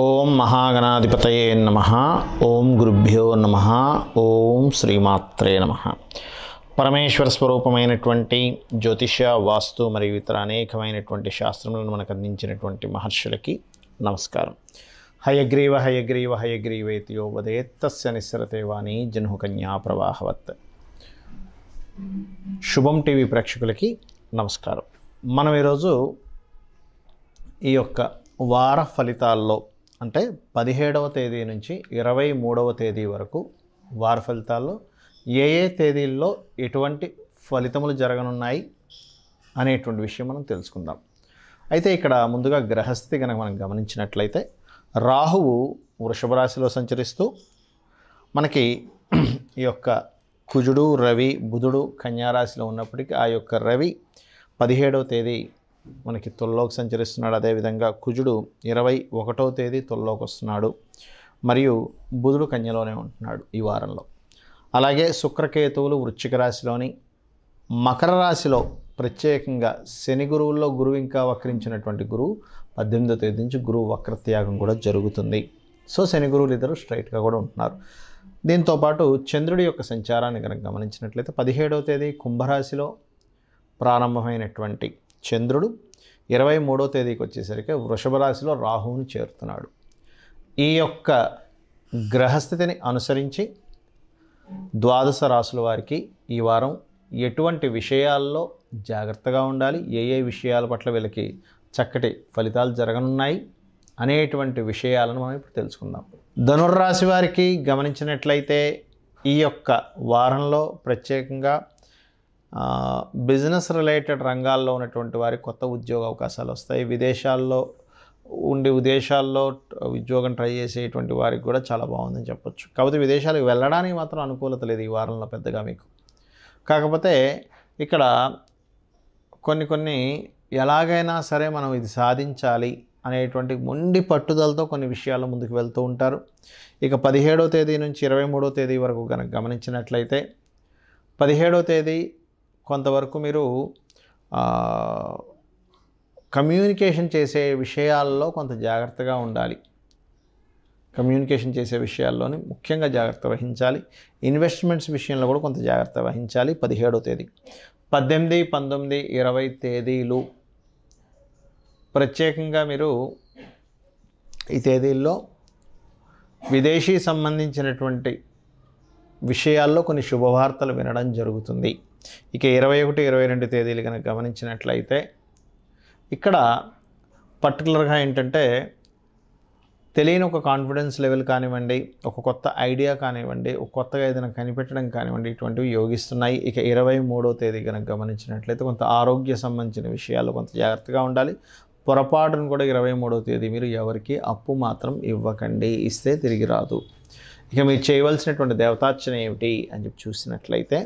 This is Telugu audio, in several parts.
ఓం మహాగణాధిపతయే నమ ఓం గురుభ్యో నమ ఓం శ్రీమాత్రే నమ పరమేశ్వర స్వరూపమైనటువంటి జ్యోతిష వాస్తు మరియు ఇతర అనేకమైనటువంటి శాస్త్రములను మనకు అందించినటువంటి మహర్షులకి నమస్కారం హయగ్రీవ హయగ్రీవ హయగ్రీవేతియో వదేత్తస్య నిస్సరతే వాణి జన్హుకన్యా ప్రవాహవత్ శుభం టీవీ ప్రేక్షకులకి నమస్కారం మనం ఈరోజు ఈ యొక్క వార ఫలితాల్లో అంటే పదిహేడవ తేదీ నుంచి ఇరవై మూడవ తేదీ వరకు వార ఫలితాల్లో ఏ ఏ తేదీల్లో ఎటువంటి ఫలితములు జరగనున్నాయి అనేటువంటి విషయం మనం తెలుసుకుందాం అయితే ఇక్కడ ముందుగా గ్రహస్థితి కనుక మనం గమనించినట్లయితే రాహువు వృషభ రాశిలో సంచరిస్తూ మనకి ఈ యొక్క కుజుడు రవి బుధుడు కన్యారాశిలో ఉన్నప్పటికీ ఆ యొక్క రవి పదిహేడవ తేదీ మనకి తొల్లోకి సంచరిస్తున్నాడు అదేవిధంగా కుజుడు ఇరవై ఒకటో తేదీ తొల్లోకి వస్తున్నాడు మరియు బుధుడు కన్యలోనే ఉంటున్నాడు ఈ వారంలో అలాగే శుక్రకేతువులు వృశ్చిక రాశిలోని మకర రాశిలో ప్రత్యేకంగా శని గురువుల్లో గురువు ఇంకా వక్రించినటువంటి గురువు పద్దెనిమిదో తేదీ నుంచి గురువు వక్రత్యాగం కూడా జరుగుతుంది సో శని గురువులు ఇద్దరు స్ట్రైట్గా కూడా ఉంటున్నారు దీంతోపాటు చంద్రుడి యొక్క సంచారాన్ని కనుక గమనించినట్లయితే పదిహేడవ తేదీ కుంభరాశిలో ప్రారంభమైనటువంటి చంద్రుడు ఇరవై మూడో తేదీకి వచ్చేసరికి వృషభ రాశిలో రాహువును చేరుతున్నాడు ఈ యొక్క గ్రహస్థితిని అనుసరించి ద్వాదశ రాశుల వారికి ఈ వారం ఎటువంటి విషయాల్లో జాగ్రత్తగా ఉండాలి ఏ ఏ విషయాల పట్ల వీళ్ళకి చక్కటి ఫలితాలు జరగనున్నాయి అనేటువంటి విషయాలను మనం ఇప్పుడు తెలుసుకుందాం ధనుర్రాశి వారికి గమనించినట్లయితే ఈ యొక్క వారంలో ప్రత్యేకంగా బిజినెస్ రిలేటెడ్ రంగాల్లో ఉన్నటువంటి వారికి కొత్త ఉద్యోగ అవకాశాలు వస్తాయి విదేశాల్లో ఉండి విదేశాల్లో ఉద్యోగం ట్రై చేసేటువంటి వారికి కూడా చాలా బాగుందని చెప్పొచ్చు కాకపోతే విదేశాలకు వెళ్ళడానికి మాత్రం అనుకూలత లేదు ఈ వారంలో పెద్దగా మీకు కాకపోతే ఇక్కడ కొన్ని కొన్ని ఎలాగైనా సరే మనం ఇది సాధించాలి అనేటువంటి మొండి పట్టుదలతో కొన్ని విషయాలు ముందుకు వెళ్తూ ఉంటారు ఇక పదిహేడో తేదీ నుంచి ఇరవై మూడో తేదీ వరకు కనుక గమనించినట్లయితే పదిహేడో తేదీ కొంతవరకు మీరు కమ్యూనికేషన్ చేసే విషయాల్లో కొంత జాగ్రత్తగా ఉండాలి కమ్యూనికేషన్ చేసే విషయాల్లోని ముఖ్యంగా జాగ్రత్త వహించాలి ఇన్వెస్ట్మెంట్స్ విషయంలో కూడా కొంత జాగ్రత్త వహించాలి పదిహేడో తేదీ పద్దెనిమిది పంతొమ్మిది ఇరవై తేదీలు ప్రత్యేకంగా మీరు ఈ తేదీల్లో విదేశీ సంబంధించినటువంటి విషయాల్లో కొన్ని శుభవార్తలు వినడం జరుగుతుంది ఇక ఇరవై ఒకటి ఇరవై రెండు తేదీలు కనుక గమనించినట్లయితే ఇక్కడ పర్టికులర్గా ఏంటంటే తెలియని ఒక కాన్ఫిడెన్స్ లెవెల్ కానివ్వండి ఒక కొత్త ఐడియా కానివ్వండి ఒక కొత్తగా ఏదైనా కనిపెట్టడం కానివ్వండి ఇటువంటివి యోగిస్తున్నాయి ఇక ఇరవై మూడో తేదీ కనుక గమనించినట్లయితే కొంత ఆరోగ్య సంబంధించిన విషయాలు కొంత జాగ్రత్తగా ఉండాలి పొరపాటును కూడా ఇరవై మూడో తేదీ మీరు ఎవరికి అప్పు మాత్రం ఇవ్వకండి ఇస్తే తిరిగి రాదు ఇక మీరు చేయవలసినటువంటి దేవతార్చన ఏమిటి అని చెప్పి చూసినట్లయితే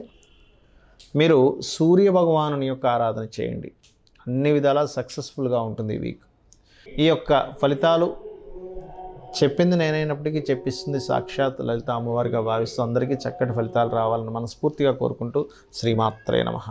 మీరు సూర్య భగవాను యొక్క ఆరాధన చేయండి అన్ని విధాలా సక్సెస్ఫుల్గా ఉంటుంది ఈ వీక్ ఈ యొక్క ఫలితాలు చెప్పింది నేనైనప్పటికీ చెప్పిస్తుంది సాక్షాత్ లలిత అమ్మవారిగా భావిస్తూ అందరికీ చక్కటి ఫలితాలు రావాలని మనస్ఫూర్తిగా కోరుకుంటూ శ్రీమాత్రే నమ